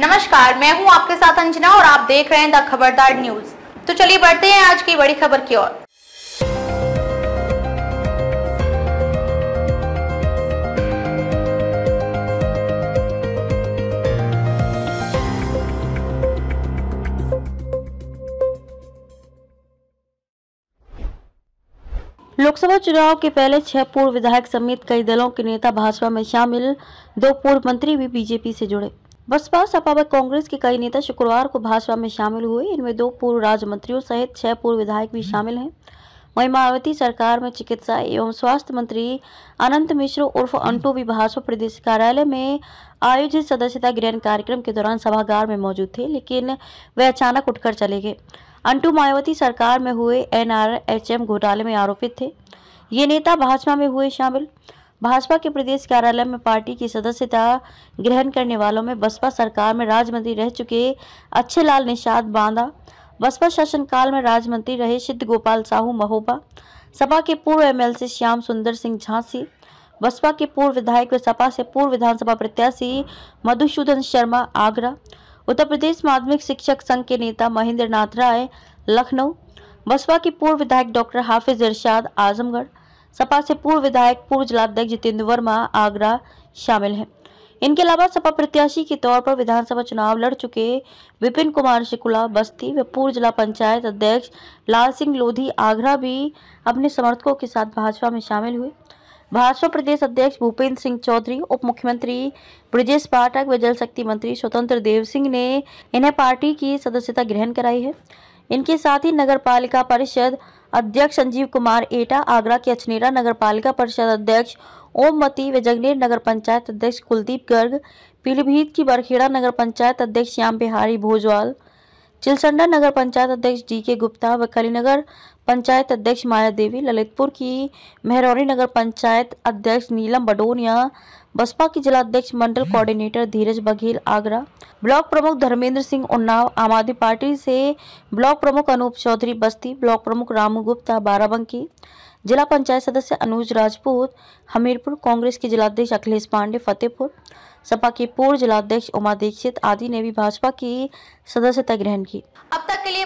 नमस्कार मैं हूं आपके साथ अंजना और आप देख रहे हैं द खबरदार न्यूज तो चलिए बढ़ते हैं आज की बड़ी खबर की ओर लोकसभा चुनाव के पहले छह पूर्व विधायक समेत कई दलों के नेता भाजपा में शामिल दो पूर्व मंत्री भी बीजेपी से जुड़े बसपा सपा व कांग्रेस के कई नेता शुक्रवार को भाजपा में शामिल हुए इनमें दो पूर्व राज्य मंत्रियों सहित छह पूर्व विधायक भी शामिल हैं वहीं मायावती सरकार में चिकित्सा एवं स्वास्थ्य मंत्री अनंत मिश्र उर्फ अंटू भी भाजपा प्रदेश कार्यालय में आयोजित सदस्यता ग्रहण कार्यक्रम के दौरान सभागार में मौजूद थे लेकिन वे अचानक उठकर चले गए अंटू मायावती सरकार में हुए एनआरएचएम घोटाले में आरोपित थे ये नेता भाजपा में हुए शामिल भाजपा के प्रदेश कार्यालय में पार्टी की सदस्यता ग्रहण करने वालों में बसपा सरकार में राज्य मंत्री रह चुके अच्छे लाल निषाद बांदा बसपा शासनकाल में राज्य मंत्री रहे सिद्ध गोपाल साहू महोबा सपा के पूर्व एमएलसी श्याम सुंदर सिंह झांसी बसपा के पूर्व विधायक व सपा से पूर्व विधानसभा प्रत्याशी मधुसूदन शर्मा आगरा उत्तर प्रदेश माध्यमिक शिक्षक संघ के नेता महेंद्र नाथ राय लखनऊ बसपा के पूर्व विधायक डॉक्टर हाफिज इरशाद आजमगढ़ सपा से पूर्व विधायक पूर्व जिलाध्यक्ष जितेंद्र वर्मा आगरा शामिल हैं इनके अलावा सपा प्रत्याशी के तौर पर विधानसभा चुनाव लड़ चुके विपिन कुमार शिकुला बस्ती व पूर्व जिला पंचायत अध्यक्ष लाल सिंह लोधी आगरा भी अपने समर्थकों के साथ भाजपा में शामिल हुए भाजपा प्रदेश अध्यक्ष भूपेंद्र सिंह चौधरी उप मुख्यमंत्री ब्रजेश पाठक व जल शक्ति मंत्री स्वतंत्र देव सिंह ने इन्हें पार्टी की सदस्यता ग्रहण कराई है इनके साथ ही नगर पालिका परिषद अध्यक्ष संजीव कुमार एटा आगरा के अचनेरा नगर पालिका परिषद अध्यक्ष ओमवती व जगनेर नगर पंचायत अध्यक्ष कुलदीप गर्ग पीलीभीत की बरखेड़ा नगर पंचायत अध्यक्ष श्याम बिहारी भोजवाल चिलसंडा नगर पंचायत अध्यक्ष डी के गुप्ता व कलीनगर पंचायत अध्यक्ष माया देवी ललितपुर की मेहरौनी नगर पंचायत अध्यक्ष नीलम बडोनिया बसपा की जिला अध्यक्ष मंडल कोऑर्डिनेटर धीरज बघेल आगरा ब्लॉक प्रमुख धर्मेंद्र सिंह उन्नाव आम आदमी पार्टी से ब्लॉक प्रमुख अनूप चौधरी बस्ती ब्लॉक प्रमुख रामू गुप्ता बाराबंकी जिला पंचायत सदस्य अनुज राजपूत हमीरपुर कांग्रेस के जिलाध्यक्ष अखिलेश पांडे फतेहपुर सपा के पूर्व जिलाध्यक्ष उमा दीक्षित आदि ने भी भाजपा की सदस्यता ग्रहण की अब तक